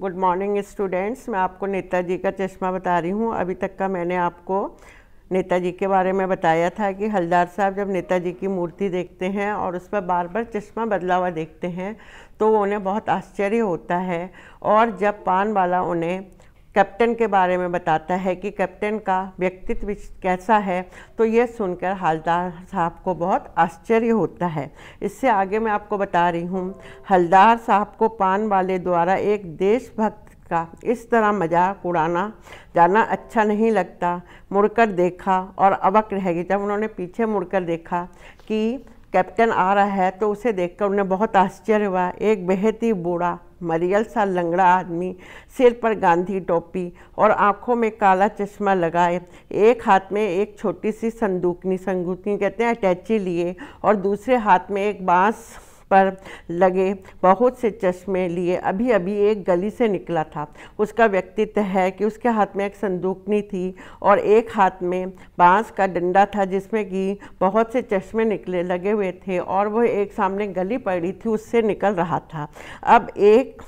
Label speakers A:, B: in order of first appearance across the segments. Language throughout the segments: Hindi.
A: गुड मॉर्निंग स्टूडेंट्स मैं आपको नेताजी का चश्मा बता रही हूँ अभी तक का मैंने आपको नेताजी के बारे में बताया था कि हलदार साहब जब नेताजी की मूर्ति देखते हैं और उस पर बार बार चश्मा बदला हुआ देखते हैं तो उन्हें बहुत आश्चर्य होता है और जब पान वाला उन्हें कैप्टन के बारे में बताता है कि कैप्टन का व्यक्तित्व कैसा है तो ये सुनकर हलदार साहब को बहुत आश्चर्य होता है इससे आगे मैं आपको बता रही हूँ हलदार साहब को पान वाले द्वारा एक देशभक्त का इस तरह मजाक उड़ाना जाना अच्छा नहीं लगता मुड़कर देखा और अवक रह गई जब उन्होंने पीछे मुड़कर देखा कि कैप्टन आ रहा है तो उसे देखकर उन्हें बहुत आश्चर्य हुआ एक बेहद ही बूढ़ा मरियल सा लंगड़ा आदमी सिर पर गांधी टोपी और आंखों में काला चश्मा लगाए एक हाथ में एक छोटी सी संदूकनी संदूकनी कहते हैं अटैची लिए और दूसरे हाथ में एक बांस पर लगे बहुत से चश्मे लिए अभी अभी एक गली से निकला था उसका व्यक्तित्व है कि उसके हाथ में एक संदूकनी थी और एक हाथ में बांस का डंडा था जिसमें कि बहुत से चश्मे निकले लगे हुए थे और वह एक सामने गली पड़ी थी उससे निकल रहा था अब एक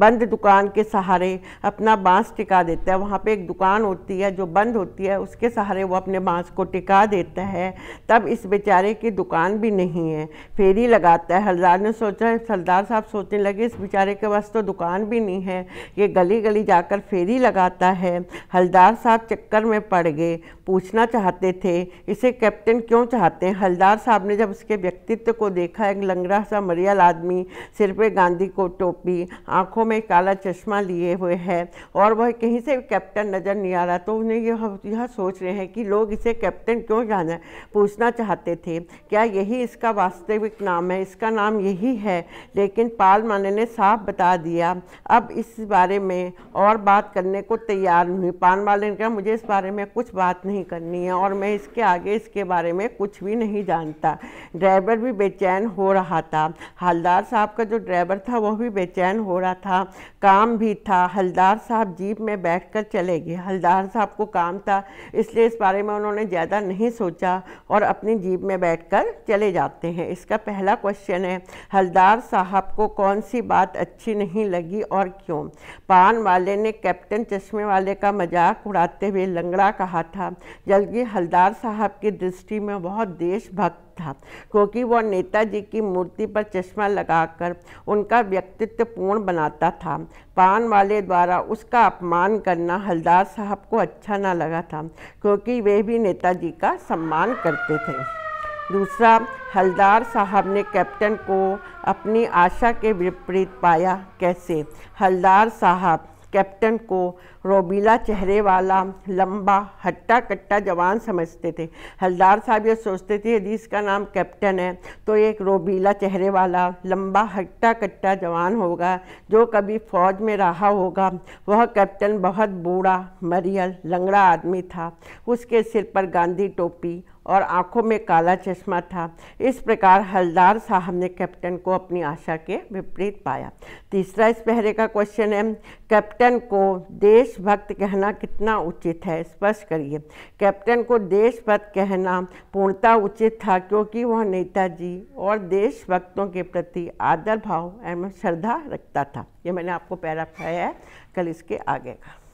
A: बंद दुकान के सहारे अपना बांस टिका देता है वहाँ पे एक दुकान होती है जो बंद होती है उसके सहारे वो अपने बांस को टिका देता है तब इस बेचारे की दुकान भी नहीं है फेरी लगाता है हलदार ने सोचा हलदार साहब सोचने लगे इस बेचारे के पास तो दुकान भी नहीं है ये गली गली जाकर फेरी लगाता है हलदार साहब चक्कर में पड़ गए पूछना चाहते थे इसे कैप्टन क्यों चाहते हैं हलदार साहब ने जब उसके व्यक्तित्व को देखा एक लंगड़ा सा मरियल आदमी सिर पे गांधी को टोपी आँख आंखों में काला चश्मा लिए हुए है और वह कहीं से कैप्टन नज़र नहीं आ रहा तो उन्हें यह यह सोच रहे हैं कि लोग इसे कैप्टन क्यों जाना पूछना चाहते थे क्या यही इसका वास्तविक नाम है इसका नाम यही है लेकिन पाल माने ने साफ बता दिया अब इस बारे में और बात करने को तैयार नहीं पान वाले ने कहा मुझे इस बारे में कुछ बात नहीं करनी है और मैं इसके आगे इसके बारे में कुछ भी नहीं जानता ड्राइवर भी बेचैन हो रहा था हालदार साहब का जो ड्राइवर था वह भी बेचैन हो रहा रहा था काम भी था हलदार साहब जीप में बैठकर चले गए हलदार साहब को काम था इसलिए इस बारे में उन्होंने ज़्यादा नहीं सोचा और अपनी जीप में बैठकर चले जाते हैं इसका पहला क्वेश्चन है हलदार साहब को कौन सी बात अच्छी नहीं लगी और क्यों पान वाले ने कैप्टन चश्मे वाले का मजाक उड़ाते हुए लंगड़ा कहा था जल्दी हलदार साहब की दृष्टि में बहुत देशभक्त था क्योंकि वह नेताजी की मूर्ति पर चश्मा लगाकर उनका व्यक्तित्व पूर्ण बना बनाता था पान वाले द्वारा उसका अपमान करना हलदार साहब को अच्छा ना लगा था क्योंकि वे भी नेताजी का सम्मान करते थे दूसरा हलदार साहब ने कैप्टन को अपनी आशा के विपरीत पाया कैसे हलदार साहब कैप्टन को रोबीला चेहरे वाला लंबा हट्टा कट्टा जवान समझते थे हलदार साहब ये सोचते थे यदि इसका नाम कैप्टन है तो एक रोबीला चेहरे वाला लंबा हट्टा कट्टा जवान होगा जो कभी फौज में रहा होगा वह कैप्टन बहुत बूढ़ा मरियल लंगड़ा आदमी था उसके सिर पर गांधी टोपी और आंखों में काला चश्मा था इस प्रकार हलदार साहब ने कैप्टन को अपनी आशा के विपरीत पाया तीसरा इस पहरे का क्वेश्चन है कैप्टन को देशभक्त कहना कितना उचित है स्पष्ट करिए कैप्टन को देशभक्त कहना पूर्णता उचित था क्योंकि वह नेताजी और देशभक्तों के प्रति आदर भाव एवं श्रद्धा रखता था ये मैंने आपको पैरा है कल इसके आगे का